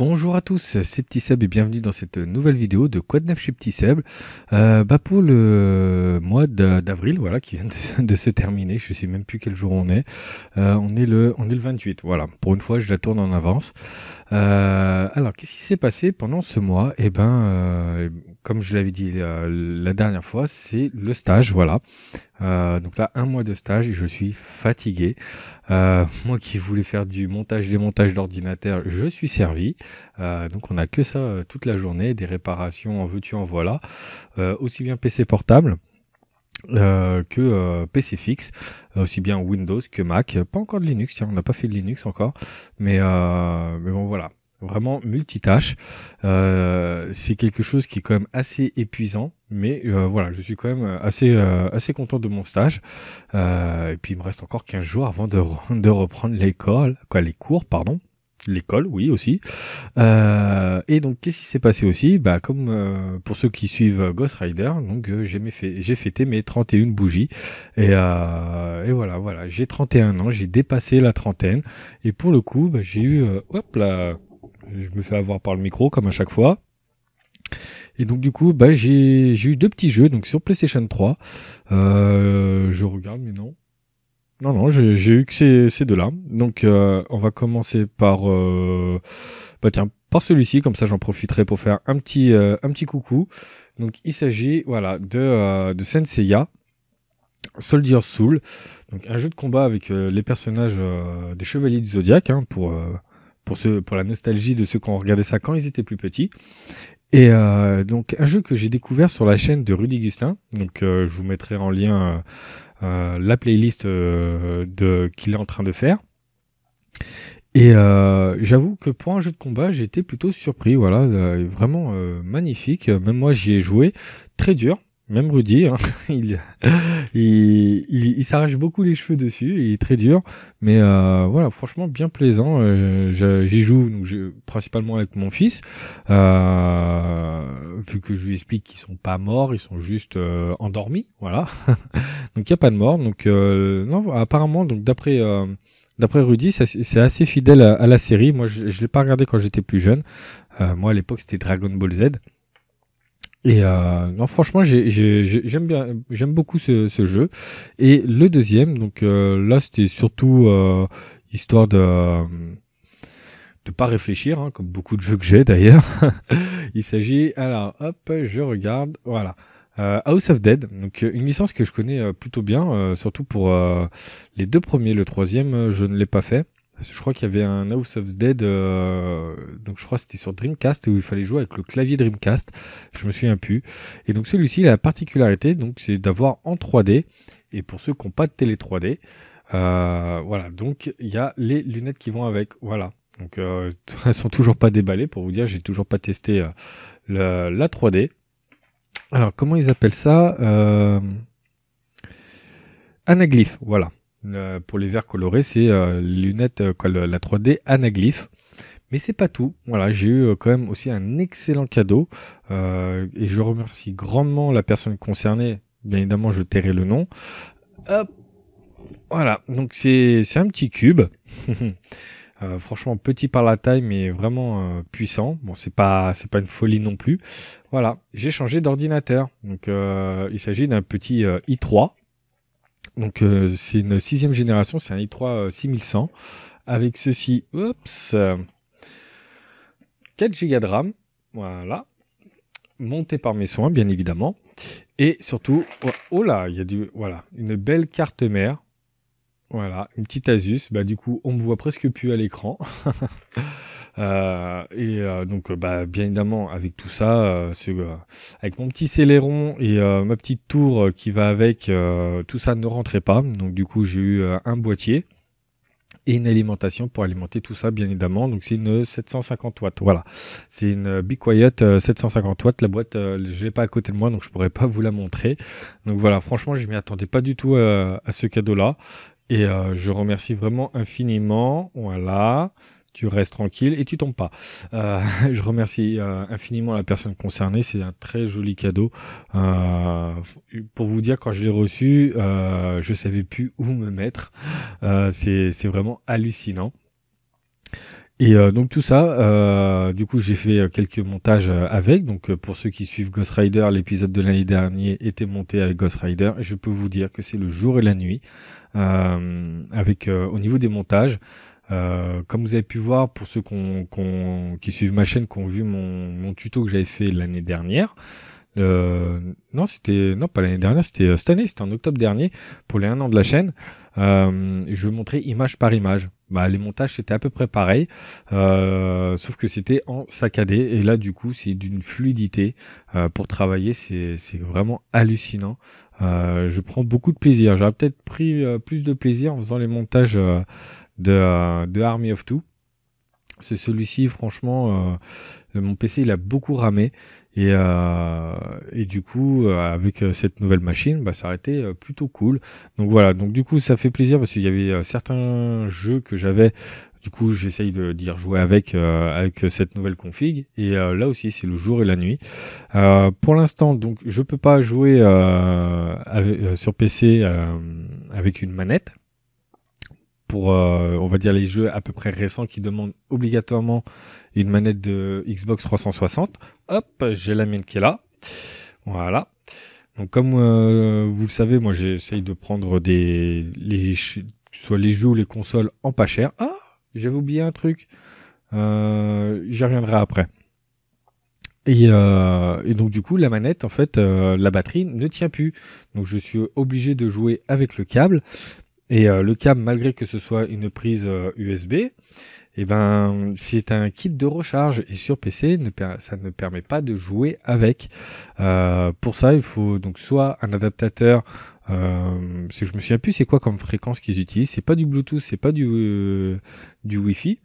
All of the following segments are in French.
Bonjour à tous, c'est Petit Seb et bienvenue dans cette nouvelle vidéo de Quoi de neuf chez Petit Seb. Euh, bah pour le mois d'avril, voilà, qui vient de, se terminer, je sais même plus quel jour on est. Euh, on est le, on est le 28, voilà. Pour une fois, je la tourne en avance. Euh, alors, qu'est-ce qui s'est passé pendant ce mois Eh ben, comme je l'avais dit euh, la, dernière fois, c'est le stage, voilà. Euh, donc là, un mois de stage et je suis fatigué. Euh, moi qui voulais faire du montage, démontage d'ordinateur, je suis servi. donc on a que ça toute la journée, des réparations en veux-tu en voilà. aussi bien PC portable. que PC fixe, aussi bien Windows que Mac. Pas encore de Linux, on n'a pas fait de Linux encore, mais, mais bon voilà vraiment multitâche. Euh, c'est quelque chose qui est quand même assez épuisant, mais euh, voilà, je suis quand même euh, assez, assez content de mon stage. et puis il me reste encore 15 jours avant de, de reprendre l'école, quoi, les cours, pardon. L'école, oui aussi. et donc, qu'est-ce qui s'est passé aussi Bah, comme pour ceux qui suivent Ghost Rider, donc j'ai fait, fêté mes 31 bougies. Et, et voilà, voilà, j'ai 31 ans, j'ai dépassé la trentaine. Et pour le coup, bah, j'ai eu, hop là, je me fais avoir par le micro comme à chaque fois. Et donc du coup, bah, j'ai eu deux petits jeux donc sur PlayStation 3. Euh, je regarde, mais non. Non, non, j'ai eu que ces, ces deux-là. Donc euh, on va commencer par... Euh, bah tiens, par celui-ci, comme ça j'en profiterai pour faire un petit, un petit coucou. Donc il s'agit voilà, de, de Senseiya. Soldier Soul, donc un jeu de combat avec les personnages des Chevaliers du Zodiac hein, pour pour, ce pour la nostalgie de ceux qui ont regardé ça quand ils étaient plus petits. Et euh, donc un jeu que j'ai découvert sur la chaîne de Rudy Gustin. Donc euh, je vous mettrai en lien euh, la playlist de qu'il est en train de faire. Et j'avoue que pour un jeu de combat, j'étais plutôt surpris. Voilà, vraiment magnifique. Même moi, j'y ai joué. Très dur, même Rudy, hein, il, il, il, s'arrache beaucoup les cheveux dessus, il est très dur, mais euh, voilà, franchement bien plaisant. Euh, j'y joue principalement avec mon fils, euh, vu que je lui explique qu'ils sont pas morts, ils sont juste endormis, voilà. donc il y a pas de mort. Donc non, apparemment, donc d'après D'après Rudy, c'est assez fidèle à, à la série. Moi, je ne l'ai pas regardé quand j'étais plus jeune. moi, à l'époque, c'était Dragon Ball Z. Et euh, non, franchement, j'aime bien, j'aime beaucoup ce, jeu. Et le deuxième, donc euh, là, c'était surtout euh, histoire de de pas réfléchir, hein, comme beaucoup de jeux que j'ai d'ailleurs. Il s'agit, alors, hop, je regarde, voilà. House of Dead, donc une licence que je connais plutôt bien, surtout pour les deux premiers, le troisième je ne l'ai pas fait, je crois qu'il y avait un House of Dead, euh, donc je crois que c'était sur Dreamcast où il fallait jouer avec le clavier Dreamcast. Je me souviens plus. Et donc celui-ci, a la particularité, donc c'est d'avoir en 3D. Et pour ceux qui n'ont pas de télé 3D, euh, voilà. Donc il y a les lunettes qui vont avec. Voilà. Donc euh, elles sont toujours pas déballées pour vous dire. J'ai toujours pas testé la, 3D. Alors comment ils appellent ça Anaglyph, Voilà. Euh, pour les verres colorés, c'est euh, lunettes euh, la 3D Anaglyph. Mais c'est pas tout. Voilà, j'ai eu quand même aussi un excellent cadeau et je remercie grandement la personne concernée. Bien évidemment, je tairai le nom. Voilà, donc c'est un petit cube. franchement, petit par la taille, mais vraiment puissant. Bon, c'est pas, c'est pas une folie non plus. Voilà, j'ai changé d'ordinateur. Donc, il s'agit d'un petit i3 donc euh, c'est une sixième génération, c'est un i3 6100 euh, avec ceci, oups, 4 euh, Go de RAM, voilà, monté par mes soins bien évidemment, et surtout, oh, oh là, il y a du, voilà, une belle carte mère voilà, une petite asus. Bah, du coup, on me voit presque plus à l'écran. Euh, et euh, donc, euh, bah, bien évidemment, avec tout ça, avec mon petit Celeron et ma petite tour qui va avec, tout ça ne rentrait pas. Donc, du coup, j'ai eu un boîtier et une alimentation pour alimenter tout ça, bien évidemment. Donc, c'est une 750 watts. Voilà, c'est une Be Quiet 750 watts. La boîte, je l'ai pas à côté de moi, donc je pourrais pas vous la montrer. Donc voilà, franchement, je m'y attendais pas du tout à ce cadeau-là. Et euh, je remercie vraiment infiniment. Voilà. Tu restes tranquille et tu tombes pas. Euh, je remercie euh, infiniment la personne concernée. C'est un très joli cadeau. pour vous dire, quand je l'ai reçu, je savais plus où me mettre. c'est vraiment hallucinant. Et euh, donc tout ça, euh, du coup j'ai fait euh, quelques montages avec. Donc pour ceux qui suivent Ghost Rider, l'épisode de l'année dernière était monté avec Ghost Rider. je peux vous dire que c'est le jour et la nuit avec au niveau des montages. comme vous avez pu voir, pour ceux qui suivent ma chaîne, qui ont vu mon, tuto que j'avais fait l'année dernière, non, c'était non pas l'année dernière, c'était cette année, c'était en octobre dernier pour les un an de la chaîne. Euh, je montrais image par image. Bah, les montages c'était à peu près pareil, euh, sauf que c'était en saccadé. Et là, du coup, c'est d'une fluidité euh, pour travailler, c'est vraiment hallucinant. Euh, je prends beaucoup de plaisir. J'aurais peut-être pris plus de plaisir en faisant les montages de, de Army of Two c'est celui-ci, franchement, euh, mon PC il a beaucoup ramé et, euh, et du coup euh, avec cette nouvelle machine, bah, ça a été plutôt cool. Donc voilà, donc du coup ça fait plaisir parce qu'il y avait certains jeux que j'avais du coup, j'essaye de dire jouer avec avec cette nouvelle config. Et là aussi, c'est le jour et la nuit. pour l'instant, donc, je peux pas jouer sur PC avec une manette pour, euh, on va dire, les jeux à peu près récents qui demandent obligatoirement une manette de Xbox 360. Hop, j'ai la mienne qui est là. Voilà. Donc comme euh, vous le savez, moi j'essaye de prendre des soit les jeux ou les consoles en pas cher. Ah, j'avais oublié un truc. Euh, j'y reviendrai après. Et, donc du coup, la manette, en fait, la batterie ne tient plus. Donc je suis obligé de jouer avec le câble. Et euh, le câble, malgré que ce soit une prise USB, euh, et eh ben, c'est un kit de recharge et sur PC, ça ne permet pas de jouer avec. Euh, pour ça, il faut donc soit un adaptateur. si je me souviens plus, c'est quoi comme fréquence qu'ils utilisent C'est pas du Bluetooth, c'est pas du du Wi-Fi,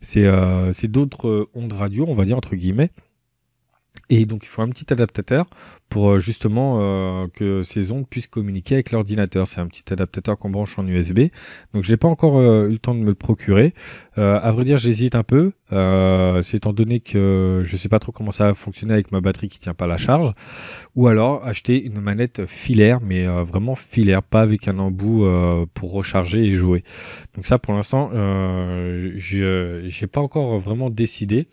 c'est c'est d'autres ondes radio, on va dire entre guillemets. Et donc, il faut un petit adaptateur pour euh, justement euh, que ces ondes puissent communiquer avec l'ordinateur. C'est un petit adaptateur qu'on branche en USB. Donc, j'ai pas encore euh, eu le temps de me le procurer. Euh, à vrai dire, j'hésite un peu. c'est étant donné que je sais pas trop comment ça va fonctionner avec ma batterie qui tient pas la charge. Ou alors acheter une manette filaire, mais vraiment filaire, pas avec un embout pour recharger et jouer. Donc ça, pour l'instant, je j'ai pas encore vraiment décidé.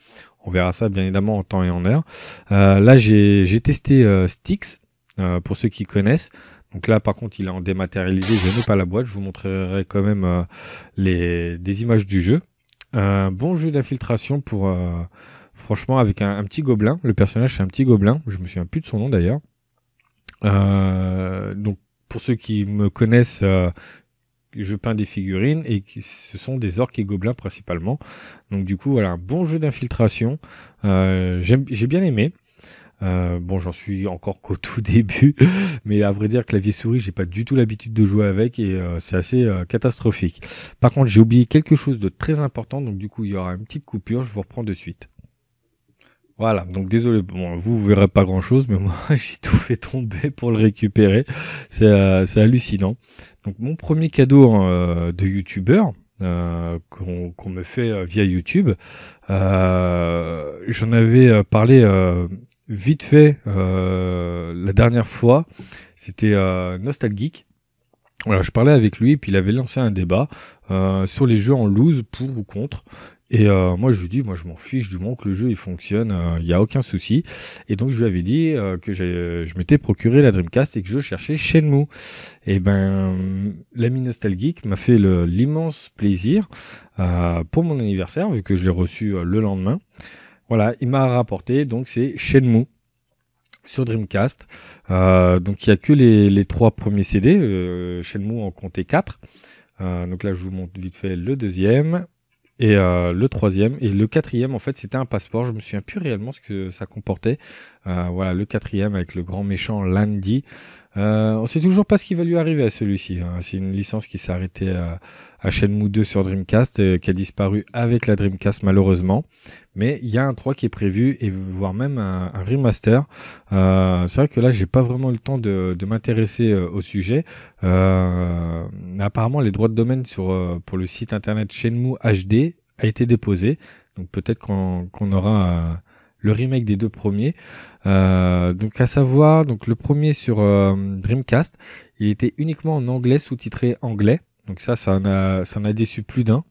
On verra ça bien évidemment en temps et en heure. Euh, là, j'ai testé euh, Styx, euh, pour ceux qui connaissent. Donc là, par contre, il est en dématérialisé. Je n'ai pas la boîte. Je vous montrerai quand même les, des images du jeu. Un bon jeu d'infiltration pour, franchement, avec un, petit gobelin. Le personnage, c'est un petit gobelin. Je me souviens plus de son nom d'ailleurs. donc, pour ceux qui me connaissent, je peins des figurines et ce sont des orques et gobelins principalement. Donc du coup, voilà, un bon jeu d'infiltration. Euh, j'ai bien aimé. Euh, bon, j'en suis encore qu'au tout début, mais à vrai dire, clavier souris, j'ai pas du tout l'habitude de jouer avec et euh, c'est assez catastrophique. Par contre, j'ai oublié quelque chose de très important, donc du coup, il y aura une petite coupure, je vous reprends de suite. Voilà, donc désolé, bon, vous ne verrez pas grand-chose, mais moi j'ai tout fait tomber pour le récupérer. C'est euh, hallucinant. Donc mon premier cadeau hein, euh, de youtubeur euh, qu'on me fait via YouTube, j'en avais parlé vite fait la dernière fois, c'était Nostalgeek. Voilà, je parlais avec lui et puis il avait lancé un débat sur les jeux en loose pour ou contre. Et euh, moi, je lui dis, moi, je m'en fiche du moment que le jeu il fonctionne, il euh, n'y a aucun souci. Et donc, je lui avais dit euh, que je m'étais procuré la Dreamcast et que je cherchais Shenmue. Et ben, l'ami nostalgique m'a fait l'immense plaisir pour mon anniversaire, vu que je l'ai reçu le lendemain. Voilà, il m'a rapporté, donc c'est Shenmue sur Dreamcast. donc, il n'y a que les, les, trois premiers CD. Shenmue en comptait quatre. donc là, je vous montre vite fait le deuxième. Et euh, le troisième et le quatrième, en fait, c'était un passeport. Je me souviens plus réellement ce que ça comportait. Euh, voilà, le quatrième avec le grand méchant Landy. Euh, on sait toujours pas ce qui va lui arriver à celui-ci. Hein. C'est une licence qui s'est arrêtée à, Shenmue 2 sur Dreamcast, et euh, qui a disparu avec la Dreamcast malheureusement. Mais il y a un 3 qui est prévu, et voire même un, remaster. Euh, c'est vrai que là, j'ai pas vraiment le temps de, m'intéresser euh, au sujet. Euh, apparemment, les droits de domaine sur, pour le site internet Shenmue HD a été déposé. Donc peut-être qu'on aura le remake des deux premiers. Euh, donc à savoir, donc le premier sur euh, Dreamcast, il était uniquement en anglais, sous-titré anglais. Donc ça, ça en a, ça en déçu plus d'un.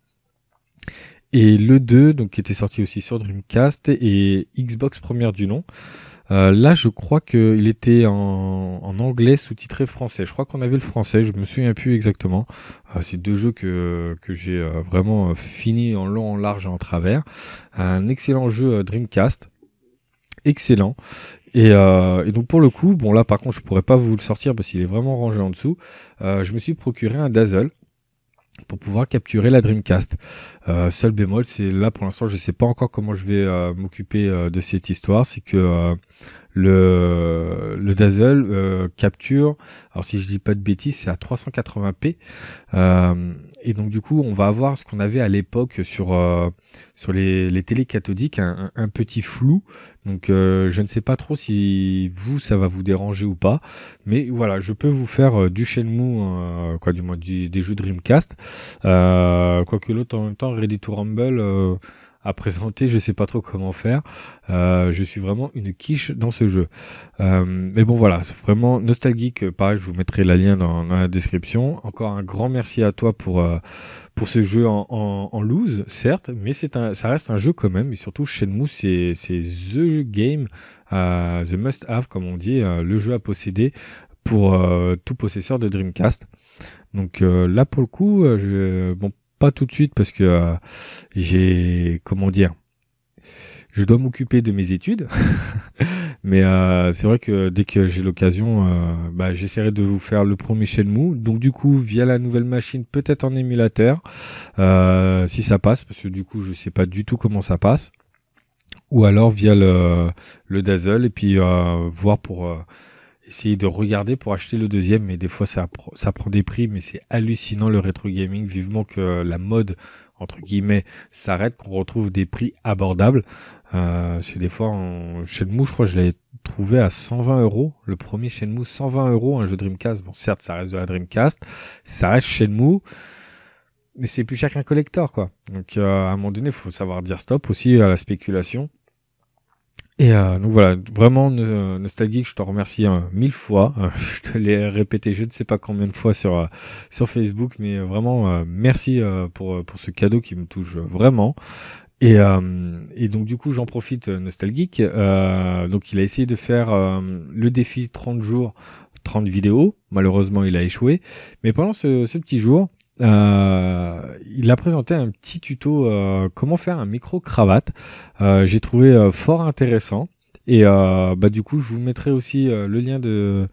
Et le 2, donc qui était sorti aussi sur Dreamcast et Xbox première du nom. Euh, là, je crois qu'il était en, anglais sous-titré français. Je crois qu'on avait le français, je me souviens plus exactement. c'est deux jeux que, que j'ai vraiment fini en long, en large et en travers. Un excellent jeu Dreamcast excellent. Euh, et, donc pour le coup, bon là par contre je pourrais pas vous le sortir parce qu'il est vraiment rangé en dessous. Euh, je me suis procuré un Dazzle pour pouvoir capturer la Dreamcast. Euh, seul bémol, c'est là pour l'instant je sais pas encore comment je vais m'occuper de cette histoire, c'est que le, le Dazzle euh, capture, alors si je dis pas de bêtises, c'est à 380p. Euh, et donc du coup, on va avoir ce qu'on avait à l'époque sur euh, sur les, les télé cathodiques, un, petit flou. Donc je ne sais pas trop si vous ça va vous déranger ou pas, mais voilà, je peux vous faire du Shenmue, quoi du moins des jeux Dreamcast. Euh, Quoique l'autre en même temps, Ready to Rumble à présenter, je sais pas trop comment faire. Euh, je suis vraiment une quiche dans ce jeu. Euh, mais bon voilà, c'est vraiment nostalgique. Pareil, je vous mettrai la lien dans, la description. Encore un grand merci à toi pour euh, pour ce jeu en, en, loose, certes, mais c'est un, ça reste un jeu quand même. Et surtout, Shenmue, c'est c'est the game, the must have comme on dit, le jeu à posséder pour tout possesseur de Dreamcast. Donc là pour le coup, je, bon pas tout de suite parce que euh, j'ai comment dire je dois m'occuper de mes études mais euh, c'est vrai que dès que j'ai l'occasion euh, bah, j'essaierai de vous faire le premier Shenmue donc du coup via la nouvelle machine peut-être en émulateur si ça passe parce que du coup je sais pas du tout comment ça passe ou alors via le, le Dazzle et puis voir pour essayer de regarder pour acheter le deuxième. Mais des fois, ça, prend des prix, mais c'est hallucinant le rétro gaming. Vivement que la mode entre guillemets s'arrête, qu'on retrouve des prix abordables. Euh, c'est des fois le Shenmue, je crois, je l'avais trouvé à 120 euros. Le premier chez Shenmue, 120 euros, un jeu Dreamcast. Bon, certes, ça reste de la Dreamcast, ça reste Shenmue mais c'est plus cher qu'un collector quoi. Donc euh, à un moment donné, il faut savoir dire stop aussi à la spéculation. Et euh, donc voilà, vraiment, euh, nostalgique. je te remercie hein, mille fois. je te l'ai répété je ne sais pas combien de fois sur, euh, sur Facebook, mais vraiment, merci pour, ce cadeau qui me touche vraiment. Et, donc du coup, j'en profite, nostalgique. donc il a essayé de faire le défi 30 jours, 30 vidéos. Malheureusement, il a échoué. Mais pendant ce petit jour, euh, il a présenté un petit tuto euh, comment faire un micro cravate. Euh, j'ai trouvé euh, fort intéressant et bah du coup je vous mettrai aussi le lien de,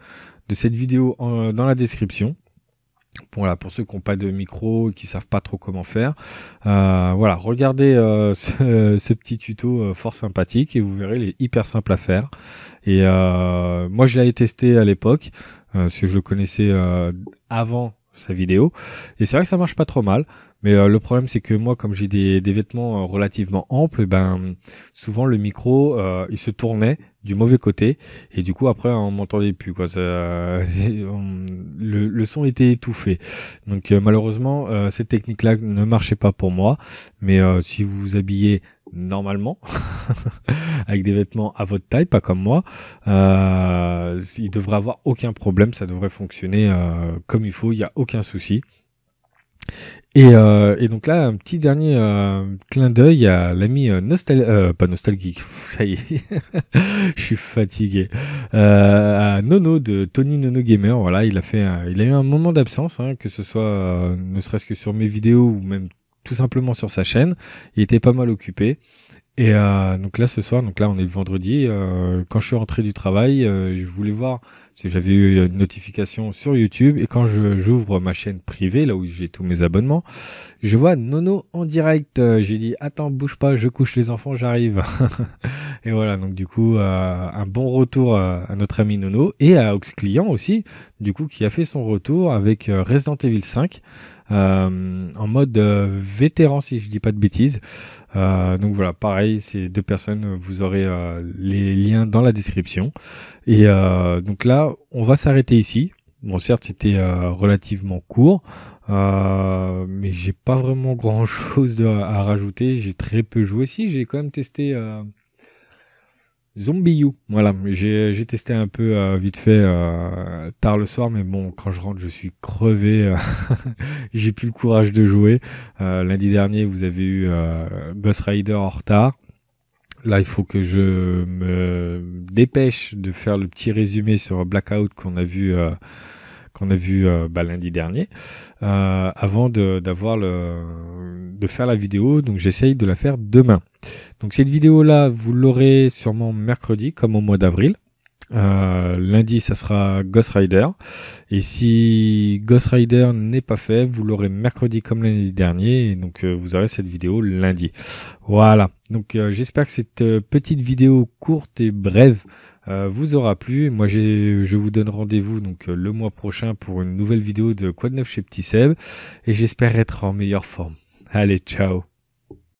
de cette vidéo dans la description. Voilà, pour ceux qui n'ont pas de micro, qui savent pas trop comment faire, voilà, regardez ce, ce, petit tuto fort sympathique et vous verrez, il est hyper simple à faire. Et moi, je l'avais testé à l'époque, parce que je le connaissais avant sa vidéo. Et c'est vrai que ça marche pas trop mal. Mais euh, le problème, c'est que moi, comme j'ai des, vêtements euh, relativement amples, eh ben souvent le micro, euh, il se tournait du mauvais côté et du coup après on m'entendait plus quoi. le, son était étouffé. Donc malheureusement, cette technique-là ne marchait pas pour moi. Mais si vous vous habillez normalement avec des vêtements à votre taille, pas comme moi, euh, il devrait avoir aucun problème. Ça devrait fonctionner comme il faut. Il n'y a aucun souci. Euh, et, donc là, un petit dernier euh, clin d'œil à l'ami euh, nostal euh, pas nostalgique, ça y est, je suis fatigué. à Nono de Tony Nono Gamer, voilà, il a fait, il a eu un moment d'absence, hein, que ce soit ne serait-ce que sur mes vidéos ou même tout simplement sur sa chaîne. Il était pas mal occupé et euh, donc là ce soir, donc là on est le vendredi. Euh, quand je suis rentré du travail, euh, je voulais voir si j'avais eu une notification sur YouTube. Et quand j'ouvre ma chaîne privée, là où j'ai tous mes abonnements, je vois Nono en direct. j'ai dit attends bouge pas, je couche les enfants, j'arrive. Et voilà, donc du coup, euh, un bon retour euh, à, notre ami Nono et à Ox Client aussi, du coup, qui a fait son retour avec euh, Resident Evil 5 en mode vétéran, si je dis pas de bêtises. donc voilà, pareil, ces deux personnes, vous aurez les liens dans la description. Et donc là, on va s'arrêter ici. Bon, certes, c'était relativement court. Euh, mais j'ai pas vraiment grand chose à rajouter. J'ai très peu joué. Si, j'ai quand même testé euh, Zombie You. Voilà, j'ai testé un peu euh, vite fait euh, tard le soir, mais bon, quand je rentre, je suis crevé. Euh, j'ai plus le courage de jouer. lundi dernier, vous avez eu Bus Rider en retard. Là, il faut que je me dépêche de faire le petit résumé sur Blackout qu'on a vu qu'on a vu euh, bah, lundi dernier, euh, avant d'avoir le de faire la vidéo. Donc j'essaye de la faire demain. Donc cette vidéo là, vous l'aurez sûrement mercredi, comme au mois d'avril. Euh, lundi, ça sera Ghost Rider. Et si Ghost Rider n'est pas fait, vous l'aurez mercredi comme lundi dernier. Et donc, vous aurez cette vidéo lundi. Voilà. Donc, j'espère que cette petite vidéo courte et brève euh, vous aura plu. Moi, je vous donne rendez-vous donc euh, le mois prochain pour une nouvelle vidéo de Quad Neuf chez Petit Seb et j'espère être en meilleure forme. Allez, ciao